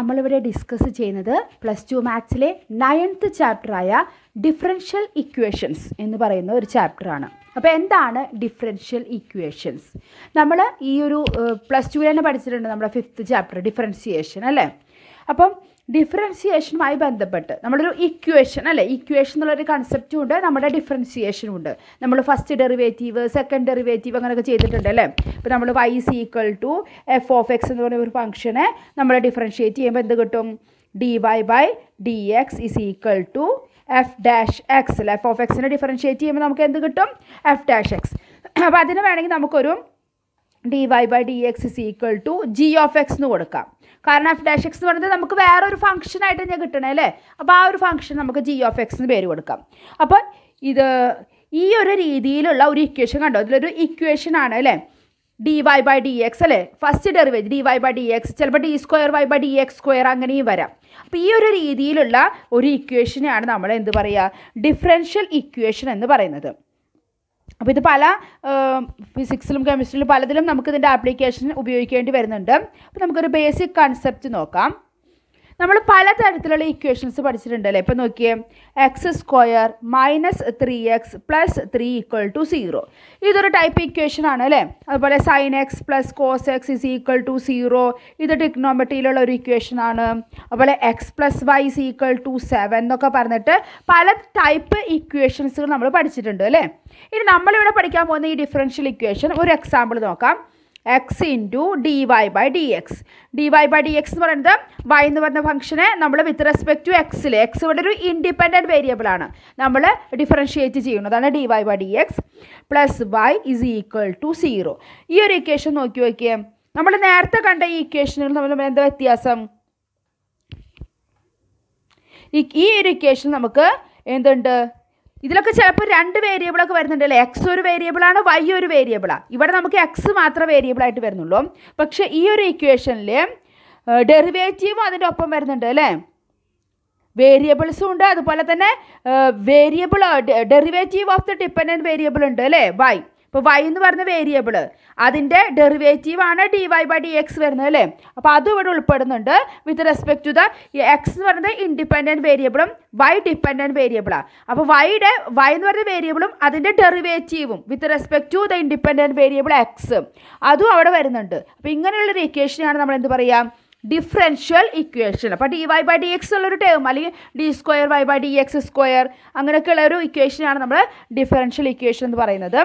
നമ്മളിവിടെ ഡിസ്കസ് ചെയ്യുന്നത് plus two മാത്സിലെ നയൻത്ത് ചാപ്റ്ററായ ഡിഫറൻഷ്യൽ ഇക്വേഷൻസ് എന്ന് പറയുന്ന ഒരു ചാപ്റ്ററാണ് അപ്പോൾ എന്താണ് ഡിഫറൻഷ്യൽ ഇക്വേഷൻസ് നമ്മൾ ഈ ഒരു പ്ലസ് ടു തന്നെ പഠിച്ചിട്ടുണ്ട് നമ്മുടെ ഫിഫ്ത്ത് ചാപ്റ്റർ ഡിഫറൻസിയേഷൻ അല്ലേ അപ്പം ഡിഫറൻസിയേഷനുമായി ബന്ധപ്പെട്ട് നമ്മളൊരു ഇക്വേഷൻ അല്ലേ ഇക്വേഷൻ എന്നുള്ളൊരു കൺസെപ്റ്റും ഉണ്ട് നമ്മുടെ ഡിഫറൻസിയേഷനും ഉണ്ട് നമ്മൾ ഫസ്റ്റ് ഡെറിവേറ്റീവ് സെക്കൻഡ് ഡെറിവേറ്റീവ് അങ്ങനെയൊക്കെ ചെയ്തിട്ടുണ്ട് അല്ലേ ഇപ്പോൾ നമ്മൾ y is equal to f of x എന്ന് പറയുന്ന ഒരു ഫംഗ്ഷനെ നമ്മൾ ഡിഫറൻഷിയേറ്റ് ചെയ്യുമ്പോൾ എന്ത് കിട്ടും d y by d x is equal to f dash x അല്ലേ എഫ് ഓഫ് എക്സിനെ ഡിഫറൻഷിയേറ്റ് ചെയ്യുമ്പോൾ നമുക്ക് എന്ത് കിട്ടും എഫ് ഡാഷ് എക്സ് അപ്പോൾ അതിന് വേണമെങ്കിൽ നമുക്കൊരു d y by d x is equal to g of x എന്ന് കൊടുക്കാം കാരണം എഫ് ഡാഷ് എക്സ് എന്ന് പറയുന്നത് നമുക്ക് വേറെ ഒരു ആയിട്ട് തന്നെ കിട്ടണേ അല്ലേ അപ്പോൾ ആ ഒരു ഫംഗ്ഷൻ നമുക്ക് ജി ഓഫ് എക്സ് എന്ന് പേര് കൊടുക്കാം അപ്പോൾ ഇത് ഈ ഒരു രീതിയിലുള്ള ഒരു ഇക്വേഷൻ കണ്ടോ ഇതിലൊരു ഇക്വേഷൻ ആണ് അല്ലേ d y by d x അല്ലേ first derivative d y by d x ചിലപ്പോൾ d square y by d x square അങ്ങനെയും വരാം അപ്പോൾ ഈ ഒരു രീതിയിലുള്ള ഒരു ഇക്വേഷനെയാണ് നമ്മൾ എന്ത് പറയുക ഡിഫറൻഷ്യൽ ഇക്വേഷൻ എന്ന് പറയുന്നത് അപ്പോൾ ഇത് പല ഫിസിക്സിലും കെമിസ്ട്രിയിലും പലതിലും നമുക്കിതിൻ്റെ ആപ്ലിക്കേഷൻ ഉപയോഗിക്കേണ്ടി വരുന്നുണ്ട് അപ്പോൾ നമുക്കൊരു ബേസിക് കൺസെപ്റ്റ് നോക്കാം നമ്മൾ പലതരത്തിലുള്ള ഇക്വേഷൻസ് പഠിച്ചിട്ടുണ്ടല്ലോ ഇപ്പം നോക്കിയേ x square minus three x plus three equal to zero ഇതൊരു ടൈപ്പ് ഇക്വേഷൻ ആണ് അല്ലേ അതുപോലെ sine x plus cos x is equal to zero ഇത് ടിക്നോമെട്രിയിലുള്ള ഒരു ഇക്വേഷൻ ആണ് അതുപോലെ x plus y is equal to seven എന്നൊക്കെ പറഞ്ഞിട്ട് പല ടൈപ്പ് ഇക്വേഷൻസുകൾ നമ്മൾ പഠിച്ചിട്ടുണ്ട് അല്ലേ ഇനി നമ്മളിവിടെ പഠിക്കാൻ പോകുന്ന ഈ ഡിഫറൻഷ്യൽ ഇക്വേഷൻ ഒരു എക്സാമ്പിൾ നോക്കാം x into d y by d x d y by d x എന്ന് പറയുന്നത് വൈ എന്ന് പറയുന്ന ഫംഗ്ഷനെ നമ്മൾ വിത്ത് റെസ്പെക്ട് ടു എക്സിൽ എക്സ് ഇവിടെ ഒരു ഇൻഡിപെൻഡൻറ്റ് വേരിയബിളാണ് നമ്മൾ ഡിഫറൻഷ്യേറ്റ് ചെയ്യുന്നതാണ് d y by d x plus y is equal to zero ഈ ഒരു ഇക്വേഷൻ നോക്കി നോക്കിയേ നമ്മൾ നേരത്തെ കണ്ട ഈ ഇക്വേഷനുകൾ തമ്മിൽ എന്താ വ്യത്യാസം ഈ ഒരു ഇക്വേഷൻ നമുക്ക് എന്തുണ്ട് ഇതിലൊക്കെ ചിലപ്പോൾ രണ്ട് വേരിയബിളൊക്കെ വരുന്നുണ്ടല്ലേ എക്സ് ഒരു വേരിയബിളാണ് വൈ ഒരു വേരിയബിളാണ് ഇവിടെ നമുക്ക് എക്സ് മാത്രം വേരിയബിളായിട്ട് വരുന്നുള്ളൂ പക്ഷെ ഈ ഒരു ഇക്വേഷനിൽ ഡെറിവേറ്റീവും അതിൻ്റെ ഒപ്പം വരുന്നുണ്ട് അല്ലേ വേരിയബിൾസും ഉണ്ട് അതുപോലെ തന്നെ variable derivative of the dependent variable ഉണ്ട് അല്ലേ വൈ ഇപ്പോൾ വൈ എന്ന് പറഞ്ഞ വേരിയബിൾ അതിൻ്റെ ഡെറിവേറ്റീവാണ് d y by d x വരുന്നത് അല്ലേ അപ്പോൾ അതും ഇവിടെ ഉൾപ്പെടുന്നുണ്ട് with respect to the x എന്ന് പറയുന്നത് ഇൻഡിപെൻഡൻറ്റ് വേരിയബിളും വൈ ഡിപെൻഡന്റ് വേരിയബിളാണ് അപ്പോൾ വൈയുടെ വൈ എന്ന് പറഞ്ഞ വേരിയബിളും അതിൻ്റെ ഡെറിവേറ്റീവും with respect to the independent variable x അതും അവിടെ വരുന്നുണ്ട് അപ്പോൾ ഇങ്ങനെയുള്ളൊരു ഇക്വേഷനാണ് നമ്മൾ എന്ത് പറയുക ഡിഫറൻഷ്യൽ ഇക്വേഷൻ അപ്പോൾ d y by d x ഉള്ളൊരു ടേം അല്ലെങ്കിൽ d square y by d x square അങ്ങനെയൊക്കെയുള്ള ഒരു ഇക്വേഷനാണ് നമ്മൾ ഡിഫറൻഷ്യൽ ഇക്വേഷൻ എന്ന് പറയുന്നത്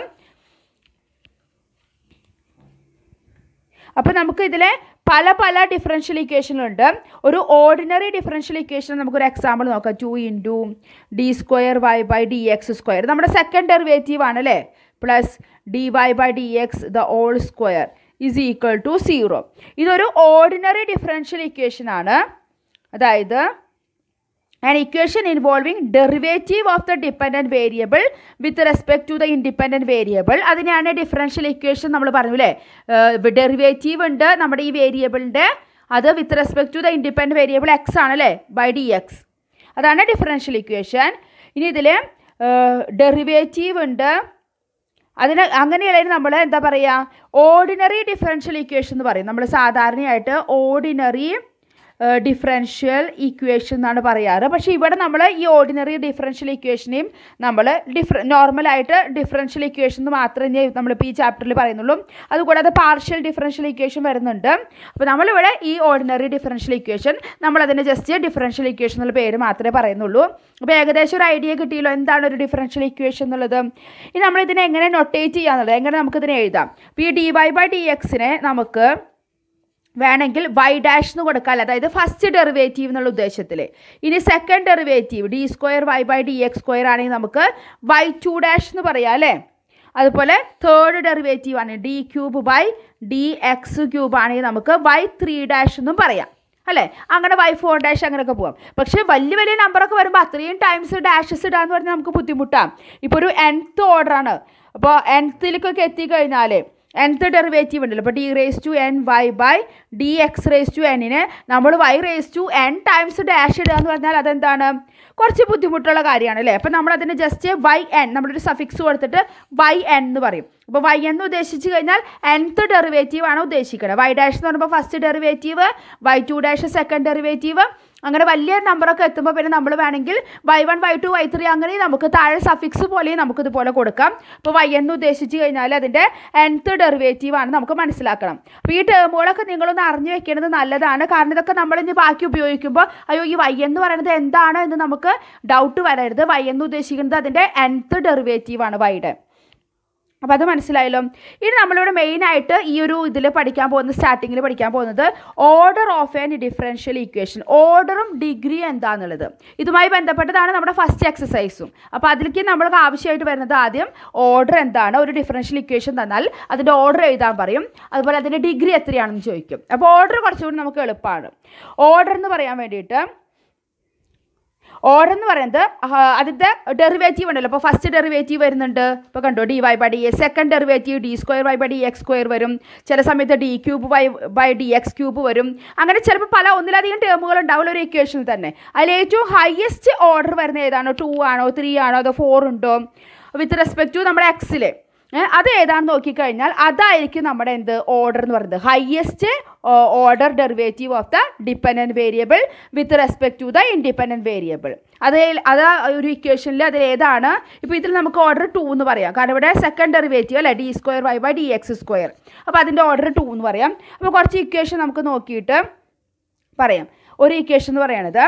അപ്പോൾ നമുക്ക് ഇതിലെ പല പല ഡിഫറൻഷ്യൽ ഇക്വേഷനുണ്ട് ഒരു ഓർഡിനറി ഡിഫറൻഷ്യൽ ഇക്വേഷൻ നമുക്കൊരു എക്സാമ്പിൾ നോക്കാം two into d square y by d x square നമ്മുടെ സെക്കൻഡ് ഡെറിവേറ്റീവ് ആണ് അല്ലേ plus d y by d x the whole square is equal to zero ഇതൊരു ഓർഡിനറി ഡിഫറൻഷ്യൽ ഇക്വേഷൻ ആണ് അതായത് and equation involving derivative of the dependent variable with respect to the independent variable അതിനെയാണ് differential equation നമ്മൾ പറഞ്ഞു അല്ലേ derivative ഉണ്ട് നമ്മുടെ ഈ വേരിയബിളിൻ്റെ അത് വിത്ത് respect to the independent variable x ആണ് അല്ലേ ബൈ ഡി എക്സ് അതാണ് ഡിഫറൻഷ്യൽ ഇക്വേഷൻ ഇനി ഇതിൽ ഡെറിവേറ്റീവ് ഉണ്ട് അതിന് അങ്ങനെയുള്ളതിന് നമ്മൾ എന്താ പറയുക ഓർഡിനറി ഡിഫറൻഷ്യൽ ഇക്വേഷൻ എന്ന് പറയും നമ്മൾ സാധാരണയായിട്ട് ഓർഡിനറി ഡിഫറൻഷ്യൽ ഇക്വേഷൻ എന്നാണ് പറയാറ് പക്ഷേ ഇവിടെ നമ്മൾ ഈ ഓർഡിനറി ഡിഫറൻഷ്യൽ ഇക്വേഷനെയും നമ്മൾ ഡിഫറ നോർമലായിട്ട് ഡിഫറൻഷ്യൽ ഇക്വേഷൻ എന്ന് മാത്രമേ നമ്മളിപ്പോൾ ഈ ചാപ്റ്ററിൽ പറയുന്നുള്ളൂ അതുകൂടാതെ പാർഷ്യൽ ഡിഫറൻഷ്യൽ ഇക്വേഷൻ വരുന്നുണ്ട് അപ്പോൾ നമ്മളിവിടെ ഈ ഓർഡിനറി ഡിഫറൻഷ്യൽ ഇക്വേഷൻ നമ്മളതിന് ജസ്റ്റ് ഡിഫറൻഷ്യൽ ഇക്വേഷൻ എന്നുള്ള പേര് മാത്രമേ പറയുന്നുള്ളൂ അപ്പോൾ ഏകദേശം ഒരു ഐഡിയ കിട്ടിയല്ലോ എന്താണ് ഒരു ഡിഫറൻഷ്യൽ ഇക്വേഷൻ എന്നുള്ളത് ഇനി നമ്മളിതിനെ എങ്ങനെ നൊട്ടേറ്റ് ചെയ്യാന്നുള്ളത് എങ്ങനെ നമുക്കിതിനെ എഴുതാം അപ്പോൾ ഈ ഡി വൈ ബൈ ഡി എക്സിനെ നമുക്ക് വേണമെങ്കിൽ വൈ ഡാഷ് എന്ന് കൊടുക്കാൻ അതായത് ഫസ്റ്റ് ഡെറിവേറ്റീവ് എന്നുള്ള ഉദ്ദേശത്തിൽ ഇനി second derivative d square y by d x square ആണെങ്കിൽ നമുക്ക് വൈ ടു ഡാഷ് എന്ന് പറയാം അല്ലേ അതുപോലെ തേർഡ് ഡെറിവേറ്റീവ് ആണ് d cube by d x cube ആണെങ്കിൽ നമുക്ക് വൈ ത്രീ ഡാഷ് എന്നും പറയാം അല്ലേ അങ്ങനെ വൈ ഫോർ ഡാഷ് അങ്ങനെയൊക്കെ പോകാം പക്ഷേ വലിയ വലിയ നമ്പറൊക്കെ വരുമ്പോൾ അത്രയും ടൈംസ് ഡാഷസ് ഇടാന്ന് പറഞ്ഞാൽ നമുക്ക് ബുദ്ധിമുട്ടാം ഇപ്പോൾ ഒരു എൻത്ത് ഓർഡറാണ് അപ്പോൾ എൻത്തിലേക്കൊക്കെ എത്തിക്കഴിഞ്ഞാൽ എൻത്ത് ഡെറിവേറ്റീവ് ഉണ്ടല്ലോ അപ്പോൾ d raise to n y by d x raise to എന്നിനെ നമ്മൾ y raise to n times dash ഇടുക എന്ന് പറഞ്ഞാൽ അതെന്താണ് കുറച്ച് ബുദ്ധിമുട്ടുള്ള കാര്യമാണ് അല്ലേ അപ്പോൾ നമ്മൾ അതിന് ജസ്റ്റ് വൈ എൻ നമ്മളൊരു സഫിക്സ് കൊടുത്തിട്ട് വൈ എൻ എന്ന് പറയും അപ്പോൾ വൈ എന്ന് ഉദ്ദേശിച്ച് കഴിഞ്ഞാൽ എൻത്ത് ഡെറിവേറ്റീവ് ആണ് ഉദ്ദേശിക്കുന്നത് വൈ ഡാഷ് എന്ന് പറയുമ്പോൾ first derivative y two dash second derivative അങ്ങനെ വലിയ നമ്പറൊക്കെ എത്തുമ്പോൾ പിന്നെ നമ്മൾ വേണമെങ്കിൽ y one y two y three അങ്ങനെ നമുക്ക് താഴെ സഫിക്സ് പോലെയും നമുക്ക് ഇതുപോലെ കൊടുക്കാം ഇപ്പോൾ വൈ എന്ന് ഉദ്ദേശിച്ച് കഴിഞ്ഞാൽ അതിൻ്റെ എൻത്ത് ഡെറിവേറ്റീവ് ആണ് നമുക്ക് മനസ്സിലാക്കണം അപ്പോൾ ഈ ടേമുകളൊക്കെ നിങ്ങളൊന്ന് അറിഞ്ഞു വെക്കേണ്ടത് നല്ലതാണ് കാരണം ഇതൊക്കെ നമ്മൾ ഇനി ബാക്കി ഉപയോഗിക്കുമ്പോൾ അയ്യോ ഈ വൈ എന്ന് പറയുന്നത് എന്താണ് എന്ന് നമുക്ക് ഡൗട്ട് വരരുത് വൈ എന്ന് ഉദ്ദേശിക്കുന്നത് അതിൻ്റെ എൻത്ത് ഡെറിവേറ്റീവ് ആണ് വൈയുടെ അപ്പോൾ അത് മനസ്സിലായല്ലോ ഇനി നമ്മളിവിടെ മെയിനായിട്ട് ഈ ഒരു ഇതിൽ പഠിക്കാൻ പോകുന്നത് സ്റ്റാർട്ടിങ്ങിൽ പഠിക്കാൻ പോകുന്നത് order of an differential equation ഓർഡറും ഡിഗ്രിയും എന്താണെന്നുള്ളത് ഇതുമായി ബന്ധപ്പെട്ടതാണ് നമ്മുടെ ഫസ്റ്റ് എക്സസൈസും അപ്പോൾ അതിലേക്ക് നമ്മൾക്ക് ആവശ്യമായിട്ട് വരുന്നത് ആദ്യം ഓർഡർ എന്താണ് ഒരു ഡിഫറൻഷ്യൽ ഇക്വേഷൻ തന്നാൽ അതിൻ്റെ ഓർഡർ എഴുതാൻ പറയും അതുപോലെ അതിൻ്റെ ഡിഗ്രി എത്രയാണെന്ന് ചോദിക്കും അപ്പോൾ ഓർഡർ കുറച്ചുകൂടി നമുക്ക് എളുപ്പമാണ് ഓർഡർ എന്ന് പറയാൻ വേണ്ടിയിട്ട് ഓർ എന്ന് പറയുന്നത് അതിൻ്റെ ഡെറിവേറ്റീവ് ഉണ്ടല്ലോ അപ്പോൾ ഫസ്റ്റ് ഡെറിവേറ്റീവ് വരുന്നുണ്ട് ഇപ്പോൾ കണ്ടോ d y by d a second derivative d square y by d x square വരും ചില സമയത്ത് d cube y by d x cube വരും അങ്ങനെ ചിലപ്പോൾ പല ഒന്നിലധികം ടേമുകൾ ഉണ്ടാവില്ല ഒരു ഇക്വേഷനിൽ തന്നെ അതിൽ ഏറ്റവും ഹയസ്റ്റ് ഓർഡർ വരുന്ന ഏതാണോ ടു ആണോ ത്രീ ആണോ അതോ ഫോർ ഉണ്ടോ വിത്ത് റെസ്പെക്ട് ടു നമ്മുടെ എക്സിലെ അത് ഏതാണെന്ന് നോക്കിക്കഴിഞ്ഞാൽ അതായിരിക്കും നമ്മുടെ എന്ത് ഓർഡർ എന്ന് പറയുന്നത് highest order derivative of the dependent variable with respect to the independent variable അത് അത് ഒരു ഇക്വേഷനിൽ അതിൽ ഏതാണ് ഇപ്പോൾ ഇതിൽ നമുക്ക് ഓർഡർ ടു എന്ന് പറയാം കാരണം ഇവിടെ സെക്കൻഡ് ഡെറിവേറ്റീവ് അല്ലേ d square y by d x square അപ്പോൾ അതിൻ്റെ ഓർഡർ ടു എന്ന് പറയാം അപ്പോൾ കുറച്ച് ഇക്വേഷൻ നമുക്ക് നോക്കിയിട്ട് പറയാം ഒരു ഇക്വേഷൻ എന്ന് പറയണത്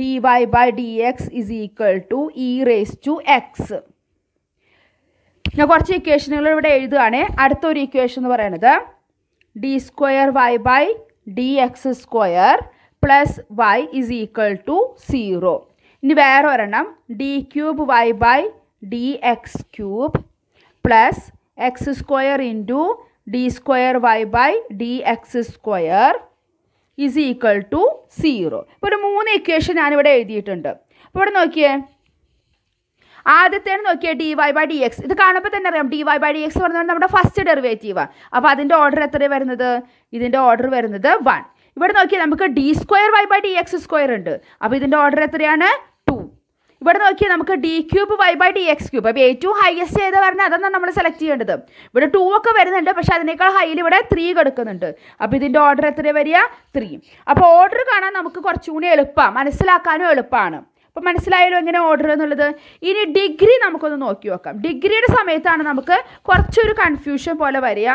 d y by d x is equal to e raise to x ഞാൻ കുറച്ച് ഇക്വേഷനുകൾ ഇവിടെ എഴുതുകയാണ് അടുത്തൊരു ഇക്വേഷൻ എന്ന് പറയുന്നത് d square y by d x square plus y is equal to zero ഇനി വേറെ ഒരെണ്ണം d cube y by d x cube plus x square into d square y by d x square is equal to zero ഇപ്പോൾ ഒരു മൂന്ന് equation ഞാനിവിടെ എഴുതിയിട്ടുണ്ട് അപ്പോൾ ഇവിടെ നോക്കിയേ ആദ്യത്തേന് നോക്കിയ d y by d x ഇത് കാണുമ്പോൾ തന്നെ അറിയാം d y by d x പറഞ്ഞാൽ നമ്മുടെ ഫസ്റ്റ് ഡെറിവേറ്റീവ് അപ്പോൾ അതിൻ്റെ ഓർഡർ എത്രയാണ് വരുന്നത് ഇതിൻ്റെ ഓർഡർ വരുന്നത് വൺ ഇവിടെ നോക്കിയാൽ നമുക്ക് d square y by d x square ഉണ്ട് അപ്പോൾ ഇതിൻ്റെ ഓർഡർ എത്രയാണ് ടു ഇവിടെ നോക്കിയാൽ നമുക്ക് d cube y by d x cube അപ്പോൾ ഏറ്റവും ഹയസ്റ്റ് ചെയ്ത് പറഞ്ഞാൽ അതാണ് നമ്മൾ സെലക്ട് ചെയ്യേണ്ടത് ഇവിടെ ടു ഒക്കെ വരുന്നുണ്ട് പക്ഷേ അതിനേക്കാൾ ഹൈയിൽ ഇവിടെ ത്രീ കൊടുക്കുന്നുണ്ട് അപ്പോൾ ഇതിൻ്റെ ഓർഡർ എത്ര വരിക ത്രീ അപ്പോൾ ഓർഡർ കാണാൻ നമുക്ക് കുറച്ചുകൂടി എളുപ്പമാണ് മനസ്സിലാക്കാനും എളുപ്പമാണ് അപ്പോൾ മനസ്സിലായല്ലോ എങ്ങനെ ഓർഡർ എന്നുള്ളത് ഇനി ഡിഗ്രി നമുക്കൊന്ന് നോക്കി നോക്കാം ഡിഗ്രിയുടെ സമയത്താണ് നമുക്ക് കുറച്ചൊരു കൺഫ്യൂഷൻ പോലെ വരിക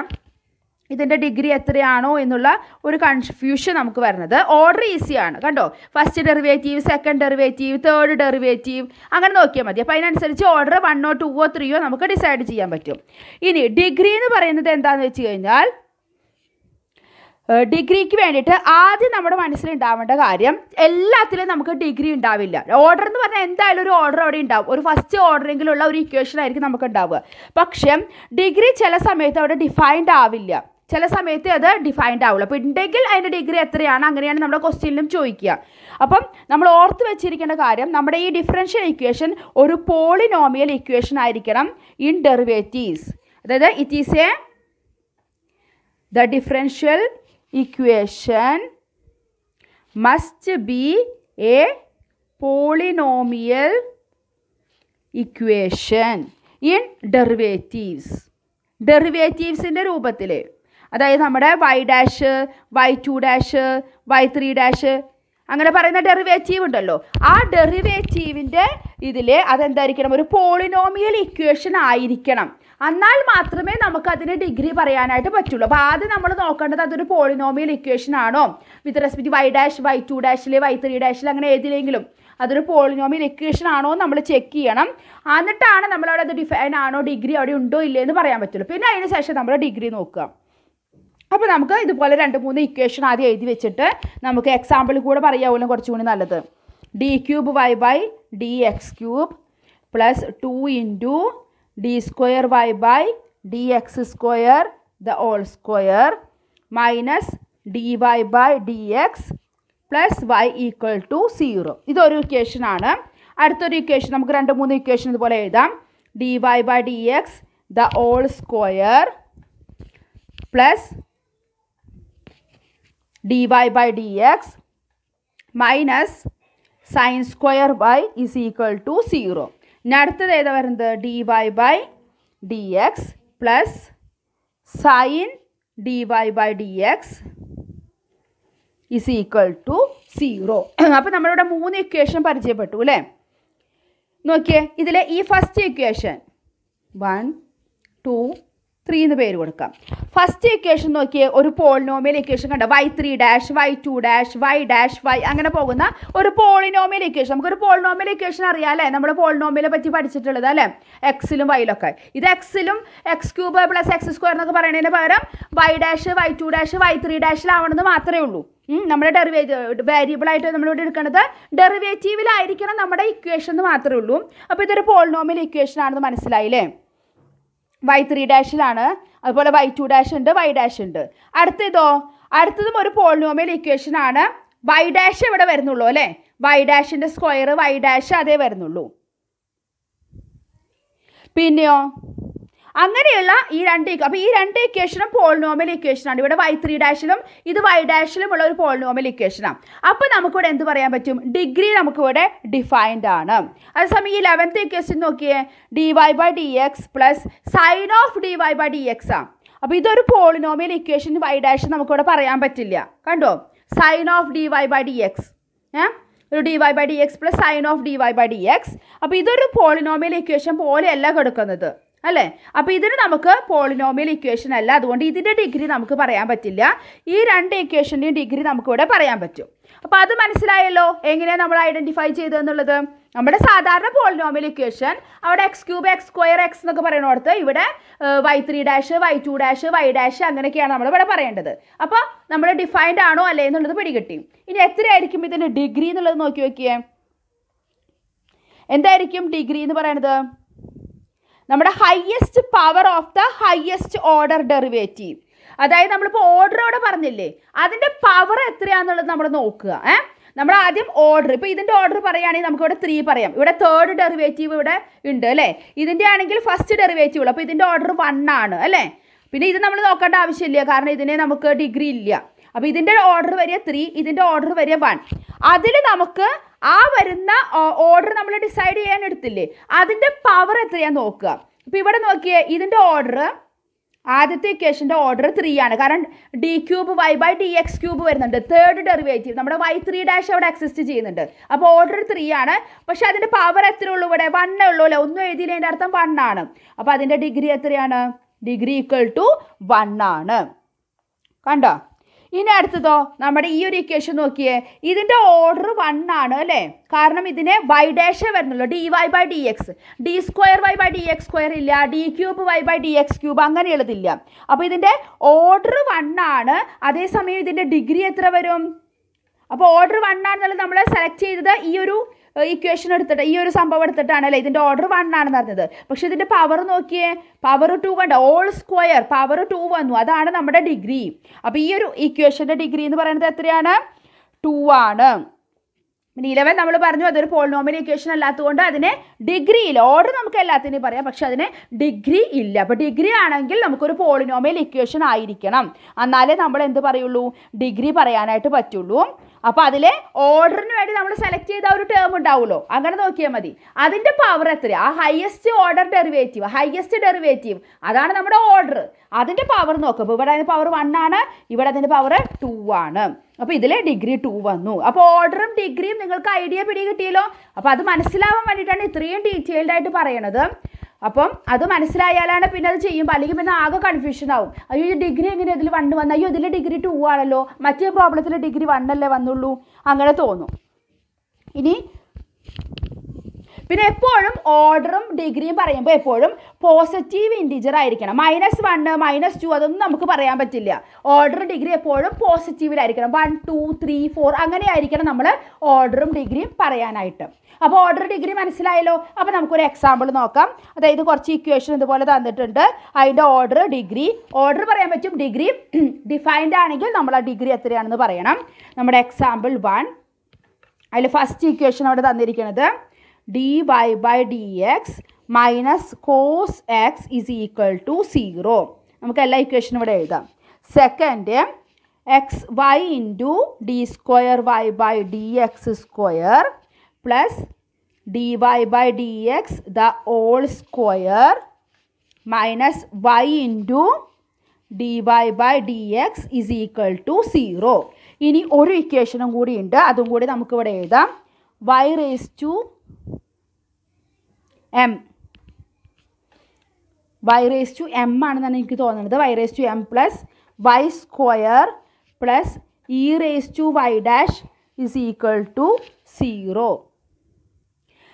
ഇതിൻ്റെ ഡിഗ്രി എത്രയാണോ എന്നുള്ള ഒരു കൺഫ്യൂഷൻ നമുക്ക് വരുന്നത് ഓർഡർ ഈസിയാണ് കണ്ടോ first derivative second derivative third derivative അങ്ങനെ നോക്കിയാൽ മതി അപ്പോൾ അതിനനുസരിച്ച് ഓർഡർ വണ്ണോ ടൂവോ ത്രീയോ നമുക്ക് ഡിസൈഡ് ചെയ്യാൻ പറ്റും ഇനി ഡിഗ്രി എന്ന് പറയുന്നത് എന്താണെന്ന് വെച്ച് കഴിഞ്ഞാൽ ഡിഗ്രിക്ക് വേണ്ടിയിട്ട് ആദ്യം നമ്മുടെ മനസ്സിലുണ്ടാവേണ്ട കാര്യം എല്ലാത്തിലും നമുക്ക് ഡിഗ്രി ഉണ്ടാവില്ല ഓർഡർ എന്ന് പറഞ്ഞാൽ എന്തായാലും ഒരു ഓർഡർ അവിടെ ഉണ്ടാവും ഒരു ഫസ്റ്റ് ഓർഡറെങ്കിലുള്ള ഒരു ഇക്വേഷൻ ആയിരിക്കും നമുക്ക് ഉണ്ടാവുക പക്ഷേ ഡിഗ്രി ചില സമയത്ത് അവിടെ ഡിഫൈൻഡ് ആവില്ല ചില സമയത്ത് അത് ഡിഫൈൻഡ് ആവുള്ളൂ അപ്പോൾ ഉണ്ടെങ്കിൽ അതിൻ്റെ ഡിഗ്രി എത്രയാണ് അങ്ങനെയാണ് നമ്മുടെ ക്വസ്റ്റ്യനിലും ചോദിക്കുക അപ്പം നമ്മൾ ഓർത്ത് വെച്ചിരിക്കേണ്ട കാര്യം നമ്മുടെ ഈ ഡിഫറൻഷ്യൽ ഇക്വേഷൻ ഒരു പോളിനോമിയൽ ഇക്വേഷൻ ആയിരിക്കണം ഇൻ ഡെറിവേറ്റീവ്സ് അതായത് it is a the differential equation must be a polynomial equation in derivatives. ഡെറിവേറ്റീവ്സിൻ്റെ രൂപത്തിൽ അതായത് നമ്മുടെ y dash y two dash y three dash അങ്ങനെ പറയുന്ന ഡെറിവേറ്റീവ് ഉണ്ടല്ലോ ആ ഡെറിവേറ്റീവിൻ്റെ ഇതിൽ അതെന്തായിരിക്കണം ഒരു പോളിനോമിയൽ ഇക്വേഷൻ ആയിരിക്കണം എന്നാൽ മാത്രമേ നമുക്ക് അതിന് ഡിഗ്രി പറയാനായിട്ട് പറ്റുള്ളൂ അപ്പോൾ ആദ്യം നമ്മൾ നോക്കേണ്ടത് അതൊരു പോളിനോമിയൽ ഇക്വേഷൻ ആണോ with respect y dash y two ഡാഷിൽ വൈ ത്രീ ഡാഷിൽ അങ്ങനെ ഏതിലെങ്കിലും അതൊരു പോളിനോമിയൽ ഇക്വേഷൻ ആണോ നമ്മൾ ചെക്ക് ചെയ്യണം എന്നിട്ടാണ് അവിടെ അത് ഡിഫൈൻ ആണോ ഡിഗ്രി അവിടെ ഉണ്ടോ ഇല്ലേ എന്ന് പറയാൻ പറ്റുള്ളൂ പിന്നെ അതിന് ശേഷം നമ്മൾ ഡിഗ്രി നോക്കുക അപ്പോൾ നമുക്ക് ഇതുപോലെ രണ്ട് മൂന്ന് ഇക്വേഷൻ ആദ്യം എഴുതി വെച്ചിട്ട് നമുക്ക് എക്സാമ്പിൾ കൂടെ പറയാമല്ലോ കുറച്ചും കൂടി നല്ലത് d cube y by d x cube plus two into d square y by dx square the all square minus dy by dx plus y equal to zero ഇതൊരു ഇക്വേഷനാണ് അടുത്തൊരു ഇക്വേഷൻ നമുക്ക് രണ്ട് മൂന്ന് ഇക്വേഷൻ ഇതുപോലെ എഴുതാം d y by d x the whole square plus d y by d x minus sine square y is equal to zero ഇനി അടുത്തത് ഏതാ വരുന്നത് d y by d x plus sine d y by d x is equal to zero അപ്പോൾ നമ്മളിവിടെ മൂന്ന് equation പരിചയപ്പെട്ടു അല്ലേ നോക്കിയേ ഇതിലെ ഈ first equation one two three എന്ന് പേര് കൊടുക്കാം ഫസ്റ്റ് ഇക്വേഷൻ നോക്കിയേ ഒരു പോളിനോമിയൽ ഇക്വേഷൻ കണ്ട Y three dash y two dash y dash y അങ്ങനെ പോകുന്ന ഒരു പോളിനോമിയൽ ഇക്വേഷൻ നമുക്കൊരു പോളിനോമിയൽ ഇക്വേഷൻ അറിയാം അല്ലേ നമ്മൾ പോളിനോമിയലെ പറ്റി പഠിച്ചിട്ടുള്ളത് അല്ലേ എക്സിലും വൈയിലൊക്കെ ഇത് എക്സിലും x cube plus x square എന്നൊക്കെ പറയുന്നതിന് പകരം y dash y two dash y three ഡാഷിലാവണമെന്ന് മാത്രമേ ഉള്ളൂ നമ്മുടെ ഡെറിവേറ്റ് വേരിയബിളായിട്ട് നമ്മളിവിടെ എടുക്കുന്നത് ഡെറിവേറ്റീവിലായിരിക്കണം നമ്മുടെ ഇക്വേഷൻ എന്ന് മാത്രമേ ഉള്ളൂ അപ്പോൾ ഇതൊരു പോളിനോമിയൽ ഇക്വേഷൻ ആണെന്ന് മനസ്സിലായില്ലേ വൈ ത്രീ ഡാഷിലാണ് അതുപോലെ വൈ ടു ഡാഷ് ഉണ്ട് വൈ ഡാഷ് ഉണ്ട് അടുത്തതോ അടുത്തതും ഒരു പോളിനോമിയൽ ഇക്വേഷൻ ആണ് വൈ ഡാഷ് ഇവിടെ വരുന്നുള്ളൂ അല്ലേ വൈ ഡാഷിൻ്റെ സ്ക്വയർ വൈ ഡാഷ് അതേ വരുന്നുള്ളൂ പിന്നെയോ അങ്ങനെയുള്ള ഈ രണ്ട് അപ്പോൾ ഈ രണ്ട് ഇക്വേഷനും പോളിനോമൽ ഇക്വേഷനാണ് ഇവിടെ വൈ ത്രീ ഡാഷിലും ഇത് വൈ ഡാഷിലും ഉള്ള ഒരു പോളിനോമൽ ഇക്വേഷനാണ് അപ്പോൾ നമുക്കിവിടെ എന്ത് പറയാൻ പറ്റും ഡിഗ്രി നമുക്കിവിടെ ഡിഫൈൻഡ് ആണ് അതേസമയം ഈ ലെവൻത്ത് ഇക്വേഷൻ നോക്കിയേ d y by d x plus sign of d y by d x ആണ് അപ്പോൾ ഇതൊരു പോളിനോമിയൽ ഇക്വേഷൻ വൈ ഡാഷ് നമുക്കിവിടെ പറയാൻ പറ്റില്ല കണ്ടോ sign of d y by d x ഒരു d y by d x plus sign of d y by d x അപ്പോൾ ഇതൊരു പോളിനോമിയൽ ഇക്വേഷൻ പോലെയല്ല കൊടുക്കുന്നത് അല്ലേ അപ്പോൾ ഇതിന് നമുക്ക് പോളിനോമിയൽ ഇക്വേഷൻ അല്ല അതുകൊണ്ട് ഇതിൻ്റെ ഡിഗ്രി നമുക്ക് പറയാൻ പറ്റില്ല ഈ രണ്ട് ഇക്വേഷൻ്റെയും ഡിഗ്രി നമുക്കിവിടെ പറയാൻ പറ്റും അപ്പോൾ അത് മനസ്സിലായല്ലോ എങ്ങനെയാണ് നമ്മൾ ഐഡൻറ്റിഫൈ ചെയ്തതെന്നുള്ളത് നമ്മുടെ സാധാരണ പോളിനോമിയൽ ഇക്വേഷൻ അവിടെ x cube x square x എന്നൊക്കെ പറയുന്നിടത്ത് ഇവിടെ y three dash y two dash y dash അങ്ങനെയൊക്കെയാണ് നമ്മൾ ഇവിടെ പറയേണ്ടത് അപ്പോൾ നമ്മൾ ഡിഫൈൻഡ് ആണോ അല്ലേ എന്നുള്ളത് പിടികിട്ടി ഇനി എത്രയായിരിക്കും ഇതിൻ്റെ ഡിഗ്രി എന്നുള്ളത് നോക്കി നോക്കിയേ എന്തായിരിക്കും ഡിഗ്രി എന്ന് പറയുന്നത് നമ്മുടെ highest power of the highest order derivative അതായത് നമ്മളിപ്പോൾ ഓർഡറോടെ പറഞ്ഞില്ലേ അതിൻ്റെ പവർ എത്രയാണെന്നുള്ളത് നമ്മൾ നോക്കുക ഏഹ് നമ്മൾ ആദ്യം ഓർഡർ ഇപ്പോൾ ഇതിൻ്റെ ഓർഡർ പറയുകയാണെങ്കിൽ നമുക്ക് ഇവിടെ ത്രീ പറയാം ഇവിടെ തേർഡ് ഡെറിവേറ്റീവ് ഇവിടെ ഉണ്ട് അല്ലേ ഇതിൻ്റെ ആണെങ്കിൽ ഫസ്റ്റ് ഡെറിവേറ്റീവ് ഉള്ളൂ അപ്പോൾ ഇതിൻ്റെ ഓർഡർ വൺ ആണ് അല്ലേ പിന്നെ ഇത് നമ്മൾ നോക്കേണ്ട ആവശ്യമില്ല കാരണം ഇതിനെ നമുക്ക് ഡിഗ്രി ഇല്ല അപ്പോൾ ഇതിൻ്റെ ഓർഡർ വരിക ത്രീ ഇതിൻ്റെ ഓർഡർ വരിക വൺ അതിൽ നമുക്ക് ആ വരുന്ന ഓർഡർ നമ്മൾ ഡിസൈഡ് ചെയ്യാൻ എടുത്തില്ലേ അതിൻ്റെ പവർ എത്രയാണെന്ന് നോക്കുക ഇപ്പോൾ ഇവിടെ നോക്കിയേ ഇതിൻ്റെ ഓർഡർ ആദ്യത്തെ ഇക്വേഷൻ്റെ ഓർഡർ ത്രീ ആണ് കാരണം d cube y by d x cube വരുന്നുണ്ട് തേർഡ് ഡെറിവേറ്റീവ് നമ്മുടെ വൈ ത്രീ ഡാഷ് അവിടെ എക്സിസ്റ്റ് ചെയ്യുന്നുണ്ട് അപ്പോൾ ഓർഡർ ത്രീ ആണ് പക്ഷെ അതിൻ്റെ പവർ എത്ര ഉള്ളൂ ഇവിടെ വണ്ണേ ഉള്ളൂ അല്ലേ ഒന്നും എഴുതിയില്ല അതിൻ്റെ അർത്ഥം വണ്ണാണ് ആണ് അപ്പോൾ അതിൻ്റെ ഡിഗ്രി എത്രയാണ് ഡിഗ്രി ഈക്വൽ ടു വണ്ണാണ് ആണ് കണ്ടോ ഇനി അടുത്തതോ നമ്മുടെ ഈ ഒരു ഇക്വേഷൻ നോക്കിയേ ഇതിൻ്റെ ഓർഡർ വൺ ആണ് അല്ലേ കാരണം ഇതിനെ വൈ ഡാഷേ വരുന്നുള്ളൂ d y by d x d square y by d x square ഇല്ല d cube y by d x cube അങ്ങനെയുള്ളതില്ല അപ്പോൾ ഇതിൻ്റെ ഓർഡർ വൺ ആണ് അതേസമയം ഇതിൻ്റെ ഡിഗ്രി എത്ര വരും അപ്പോൾ ഓർഡർ വൺ ആണെന്നുള്ളത് നമ്മൾ സെലക്ട് ചെയ്തത് ഈ ഒരു ഇക്വേഷൻ എടുത്തിട്ട് ഈ ഒരു സംഭവം എടുത്തിട്ടാണല്ലേ ഇതിൻ്റെ ഓർഡർ വൺ ആണെന്ന് പറഞ്ഞത് പക്ഷെ ഇതിൻ്റെ പവർ നോക്കിയേ പവർ ടു കണ്ട ഓൾ സ്ക്വയർ പവർ ടു വന്നു അതാണ് നമ്മുടെ ഡിഗ്രി അപ്പോൾ ഈ ഒരു ഇക്വേഷൻ്റെ ഡിഗ്രി എന്ന് പറയുന്നത് എത്രയാണ് ടു ആണ് ഇലവൻ നമ്മൾ പറഞ്ഞു അതൊരു പോളിനോമിയൽ ഇക്വേഷൻ അല്ലാത്തതുകൊണ്ട് അതിനെ ഡിഗ്രിയിൽ ഓർഡർ നമുക്ക് എല്ലാത്തിനെയും പറയാം പക്ഷെ അതിന് ഡിഗ്രി ഇല്ല അപ്പോൾ ഡിഗ്രി ആണെങ്കിൽ നമുക്കൊരു പോളിനോമിയൽ ഇക്വേഷൻ ആയിരിക്കണം എന്നാലേ നമ്മൾ എന്ത് പറയുള്ളൂ ഡിഗ്രി പറയാനായിട്ട് പറ്റുള്ളൂ അപ്പോൾ അതിൽ ഓർഡറിന് വേണ്ടി നമ്മൾ സെലക്ട് ചെയ്ത ഒരു ടേം ഉണ്ടാവുമല്ലോ അങ്ങനെ നോക്കിയാൽ മതി അതിൻ്റെ പവർ എത്ര ആ highest order derivative highest derivative അതാണ് നമ്മുടെ ഓർഡർ അതിൻ്റെ പവർ നോക്കും അപ്പോൾ ഇവിടെ അതിൻ്റെ പവർ വൺ ആണ് ഇവിടെ അതിൻ്റെ പവർ ടു ആണ് അപ്പോൾ ഇതിലെ ഡിഗ്രി ടു വന്നു അപ്പോൾ ഓർഡറും ഡിഗ്രിയും നിങ്ങൾക്ക് ഐഡിയ പിടി കിട്ടിയല്ലോ അപ്പോൾ അത് മനസ്സിലാവാൻ വേണ്ടിയിട്ടാണ് ഇത്രയും ഡീറ്റെയിൽഡ് ആയിട്ട് പറയണത് അപ്പം അത് മനസ്സിലായാലാണ് പിന്നെ അത് ചെയ്യുമ്പോൾ അല്ലെങ്കിൽ പിന്നെ ആകെ കൺഫ്യൂഷൻ ആവും അയ്യോ ഈ ഡിഗ്രി എങ്ങനെ ഇതിൽ വണ്ണ് വന്നു അയ്യോ ഇതിൽ ഡിഗ്രി ടു ആണല്ലോ മറ്റേ പ്രോബ്ലത്തിൽ ഡിഗ്രി വണ്ണല്ലേ വന്നുള്ളൂ അങ്ങനെ തോന്നും ഇനി പിന്നെ എപ്പോഴും ഓർഡറും ഡിഗ്രിയും പറയുമ്പോൾ എപ്പോഴും പോസിറ്റീവ് ഇൻറ്റീജർ ആയിരിക്കണം മൈനസ് വണ്ണ് മൈനസ് ടു അതൊന്നും നമുക്ക് പറയാൻ പറ്റില്ല ഓർഡറും ഡിഗ്രി എപ്പോഴും പോസിറ്റീവിലായിരിക്കണം വൺ ടു ത്രീ ഫോർ അങ്ങനെയായിരിക്കണം നമ്മൾ ഓർഡറും ഡിഗ്രിയും പറയാനായിട്ട് അപ്പോൾ ഓർഡർ ഡിഗ്രി മനസ്സിലായല്ലോ അപ്പോൾ നമുക്കൊരു എക്സാമ്പിൾ നോക്കാം അതായത് കുറച്ച് ഇക്വേഷൻ ഇതുപോലെ തന്നിട്ടുണ്ട് അതിൻ്റെ ഓർഡർ ഡിഗ്രി ഓർഡർ പറയാൻ പറ്റും ഡിഗ്രി ഡിഫൈൻഡ് ആണെങ്കിൽ നമ്മൾ ആ ഡിഗ്രി എത്രയാണെന്ന് പറയണം നമ്മുടെ എക്സാമ്പിൾ വൺ അതിൽ ഫസ്റ്റ് ഇക്വേഷൻ അവിടെ തന്നിരിക്കുന്നത് dy by x minus cos x is equal to zero നമുക്ക് എല്ലാ ഇക്വേഷനും ഇവിടെ എഴുതാം second x y into d square y by d x square plus d y by d x the whole square minus y into d y by d x is equal to zero ഇനി ഒരു ഇക്വേഷനും കൂടി ഉണ്ട് അതും കൂടി നമുക്കിവിടെ എഴുതാം y raised to m y raise to m ആണെന്നാണ് എനിക്ക് തോന്നുന്നത് y raise to m plus y square plus e raise to y dash is equal to zero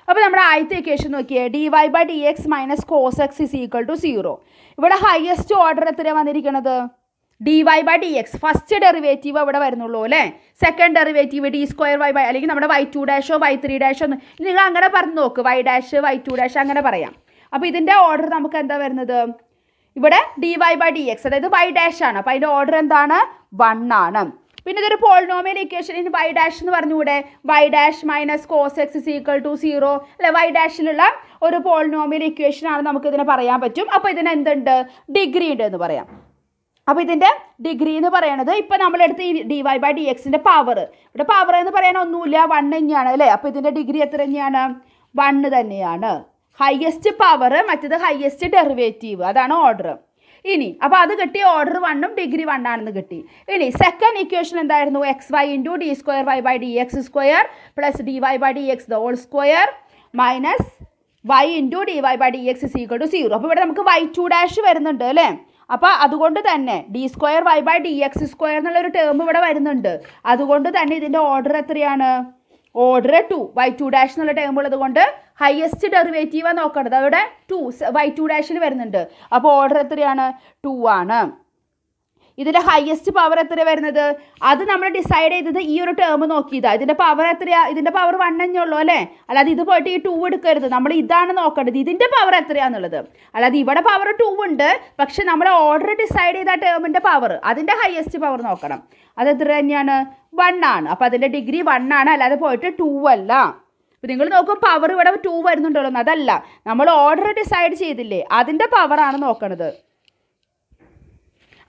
അപ്പോൾ നമ്മൾ ആദ്യത്തെ ഇക്വേഷൻ നോക്കിയേ d y by d x minus cos x is equal to zero ഇവിടെ highest order എത്രയാണ് വന്നിരിക്കുന്നത് d y by d x first derivative ഇവിടെ വരുന്നുള്ളൂ അല്ലേ second derivative d square y by അല്ലെങ്കിൽ നമ്മുടെ വൈ ടു ഡാഷോ വൈ ത്രീ ഡാഷോ എന്ന് നിങ്ങൾ അങ്ങനെ പറഞ്ഞു നോക്ക് y dash y two dash അങ്ങനെ പറയാം അപ്പോൾ ഇതിൻ്റെ ഓർഡർ നമുക്ക് എന്താ വരുന്നത് ഇവിടെ d y by d x അതായത് വൈ ഡാഷ് ആണ് അപ്പോൾ അതിൻ്റെ ഓർഡർ എന്താണ് വൺ ആണ് പിന്നെ ഇതൊരു പോളിനോമിയൽ ഇക്വേഷൻ ഇനി വൈ ഡാഷ് എന്ന് പറഞ്ഞുകൂടെ y dash minus cos x is equal to zero അല്ലെ വൈ ഡാഷിലുള്ള ഒരു പോളിനോമിയൽ ഇക്വേഷൻ ആണ് നമുക്ക് ഇതിനെ പറയാൻ പറ്റും അപ്പോൾ ഇതിന് എന്തുണ്ട് ഡിഗ്രി ഉണ്ട് എന്ന് പറയാം അപ്പോൾ ഇതിൻ്റെ ഡിഗ്രി എന്ന് പറയുന്നത് ഇപ്പോൾ നമ്മളെടുത്ത് ഈ ഡി വൈ ബൈ ഡി എക്സിൻ്റെ പവർ ഇവിടെ പവർ എന്ന് പറയാൻ ഒന്നുമില്ല വൺ തന്നെയാണ് അല്ലേ അപ്പോൾ ഇതിൻ്റെ ഡിഗ്രി എത്ര തന്നെയാണ് വൺ തന്നെയാണ് ഹയസ്റ്റ് പവർ മറ്റത് ഹയസ്റ്റ് ഡെറിവേറ്റീവ് അതാണ് ഓർഡർ ഇനി അപ്പോൾ അത് കിട്ടി ഓർഡർ വണ്ണും ഡിഗ്രി വൺ ആണെന്ന് കിട്ടി ഇനി സെക്കൻഡ് ഇക്വേഷൻ എന്തായിരുന്നു x y into d square y by d x square plus d y by d x the whole square minus y into d y by d x is equal to zero അപ്പോൾ ഇവിടെ നമുക്ക് y two dash വരുന്നുണ്ട് അല്ലേ അപ്പോൾ അതുകൊണ്ട് തന്നെ d square y by d x square എന്നുള്ളൊരു term ഇവിടെ വരുന്നുണ്ട് അതുകൊണ്ട് തന്നെ ഇതിൻ്റെ ഓർഡർ എത്രയാണ് order two y two dash എന്നുള്ള ടേം ഉള്ളത് കൊണ്ട് ഹയസ്റ്റ് ഡെറിവേറ്റീവാണ് നോക്കേണ്ടത് അവിടെ ടു വൈ ടു ഡാഷിൽ വരുന്നുണ്ട് അപ്പോൾ ഓർഡർ എത്രയാണ് ടു ആണ് ഇതിൻ്റെ ഹയസ്റ്റ് പവർ എത്ര വരുന്നത് അത് നമ്മൾ ഡിസൈഡ് ചെയ്തത് ഈ ഒരു ടേം നോക്കിയതാണ് ഇതിൻ്റെ പവർ എത്രയാണ് ഇതിൻ്റെ പവർ വൺ തന്നെ ഉള്ളൂ അല്ലേ അല്ലാതെ ഇത് പോയിട്ട് ഈ ടൂ എടുക്കരുത് നമ്മൾ ഇതാണ് നോക്കേണ്ടത് ഇതിൻ്റെ പവർ എത്രയാണെന്നുള്ളത് അല്ലാതെ ഇവിടെ പവർ ടൂ ഉണ്ട് പക്ഷെ നമ്മൾ ഓർഡർ ഡിസൈഡ് ചെയ്ത ടേമിൻ്റെ പവർ അതിൻ്റെ ഹയസ്റ്റ് പവർ നോക്കണം അത് എത്ര തന്നെയാണ് വൺ ആണ് അപ്പോൾ അതിൻ്റെ ഡിഗ്രി വൺ ആണ് അല്ലാതെ പോയിട്ട് ടൂ അല്ല നിങ്ങൾ നോക്കും പവർ ഇവിടെ ടൂ വരുന്നുണ്ടല്ലോ അതല്ല നമ്മൾ ഓർഡർ ഡിസൈഡ് ചെയ്തില്ലേ അതിൻ്റെ പവറാണ് നോക്കണത്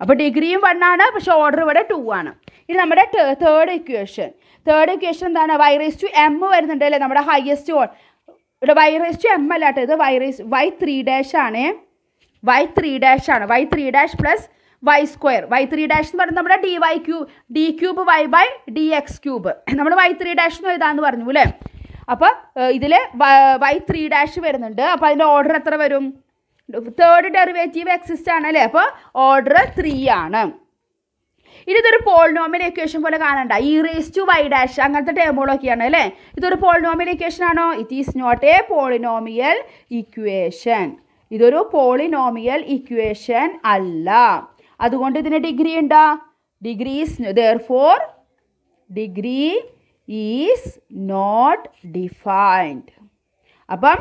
അപ്പോൾ ഡിഗ്രിയും വണ്ണാണ് പക്ഷെ ഓർഡർ ഇവിടെ ടു ആണ് ഇനി നമ്മുടെ തേർഡ് ഇക്വേഷൻ തേർഡ് ഇക്വേഷൻ എന്താണ് വൈറസ് ടു എം വരുന്നുണ്ട് അല്ലേ നമ്മുടെ ഹയസ്റ്റ് ഓൾ ഇവിടെ വൈറസ് ടു എം അല്ലാട്ടോ ഇത് വൈറസ് വൈ ത്രീ ഡാഷ് ആണ് വൈ ത്രീ ഡാഷ് ആണ് y three dash plus y square y three dash എന്ന് പറയുന്നത് നമ്മുടെ d y cube d cube y by d x cube നമ്മൾ വൈ ത്രീ ഡാഷ് എന്ന് എഴുതാന്ന് പറഞ്ഞു അല്ലേ അപ്പോൾ ഇതിൽ വൈ ത്രീ ഡാഷ് വരുന്നുണ്ട് അപ്പോൾ അതിൻ്റെ ഓർഡർ എത്ര വരും തേർഡ് ഡെറിവേറ്റീവ് എക്സിസ്റ്റ് ആണ് അല്ലേ അപ്പോൾ ഓർഡർ ത്രീ ആണ് ഇനി ഇതൊരു പോളിനോമിയൽ ഇക്വേഷൻ പോലെ കാണണ്ട e raise to y dash അങ്ങനത്തെ ടേമുകളൊക്കെയാണ് അല്ലേ ഇതൊരു പോളിനോമിയൽ ഇക്വേഷൻ ആണോ it is not a polynomial equation ഇതൊരു പോളിനോമിയൽ ഇക്വേഷൻ അല്ല അതുകൊണ്ട് ഇതിന് ഡിഗ്രി ഉണ്ടോ degree is therefore degree is not defined അപ്പം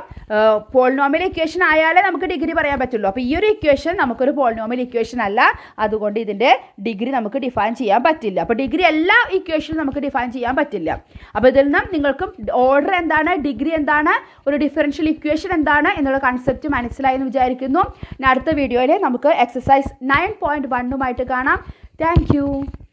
പോളിനോമിയൽ ഇക്വേഷൻ ആയാലേ നമുക്ക് ഡിഗ്രി പറയാൻ പറ്റുള്ളൂ അപ്പോൾ ഈ ഒരു ഇക്വേഷൻ നമുക്കൊരു പോളിനോമിയൽ ഇക്വേഷൻ അല്ല അതുകൊണ്ട് ഇതിൻ്റെ ഡിഗ്രി നമുക്ക് ഡിഫൈൻ ചെയ്യാൻ പറ്റില്ല അപ്പോൾ ഡിഗ്രി എല്ലാ ഇക്വേഷനും നമുക്ക് ഡിഫൈൻ ചെയ്യാൻ പറ്റില്ല അപ്പോൾ ഇതിൽ നിന്നും നിങ്ങൾക്ക് ഓർഡർ എന്താണ് ഡിഗ്രി എന്താണ് ഒരു ഡിഫറൻഷ്യൽ ഇക്വേഷൻ എന്താണ് എന്നുള്ള കൺസെപ്റ്റ് മനസ്സിലായി എന്ന് വിചാരിക്കുന്നു അടുത്ത വീഡിയോയിൽ നമുക്ക് എക്സസൈസ് നയൻ പോയിൻറ്റ് വണ്ണുമായിട്ട് കാണാം താങ്ക്